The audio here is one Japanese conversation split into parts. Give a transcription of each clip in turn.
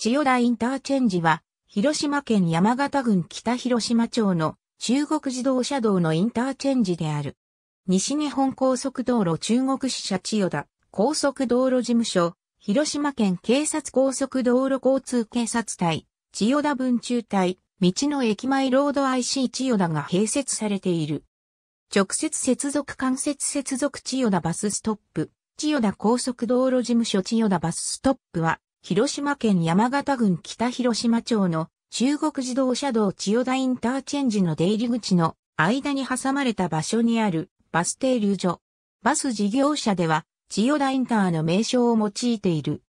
千代田インターチェンジは、広島県山形郡北広島町の中国自動車道のインターチェンジである。西日本高速道路中国支社千代田高速道路事務所、広島県警察高速道路交通警察隊、千代田分中隊、道の駅前ロード IC 千代田が併設されている。直接接続間接接続千代田バスストップ、千代田高速道路事務所千代田バスストップは、広島県山形郡北広島町の中国自動車道千代田インターチェンジの出入り口の間に挟まれた場所にあるバス停留所。バス事業者では千代田インターの名称を用いている。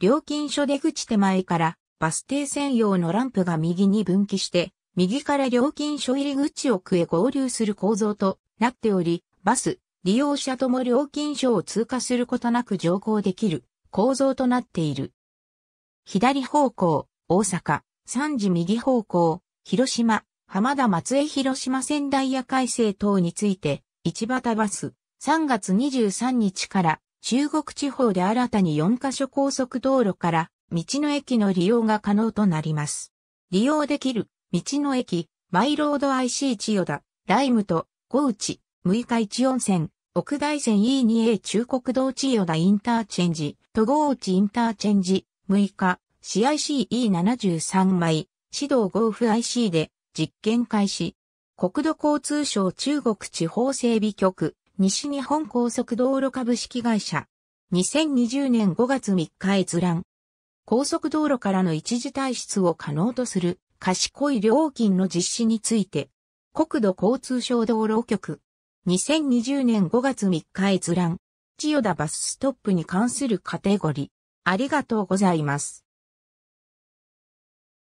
料金所出口手前からバス停専用のランプが右に分岐して、右から料金所入り口奥へ合流する構造となっており、バス、利用者とも料金所を通過することなく乗降できる構造となっている。左方向、大阪、3時右方向、広島、浜田松江広島仙台ヤ改正等について、市畑バス、3月23日から中国地方で新たに4カ所高速道路から道の駅の利用が可能となります。利用できる道の駅、マイロード IC 千代田、ライムと、小内、6日一温泉、奥大山 E2A 中国道千代田インターチェンジ、戸郷内インターチェンジ、6日、CICE73 枚、指導合 f IC で実験開始。国土交通省中国地方整備局、西日本高速道路株式会社。2020年5月3日閲覧。高速道路からの一時退出を可能とする賢い料金の実施について、国土交通省道路局。2020年5月3日閲覧。千代田バスストップに関するカテゴリー。ありがとうございます。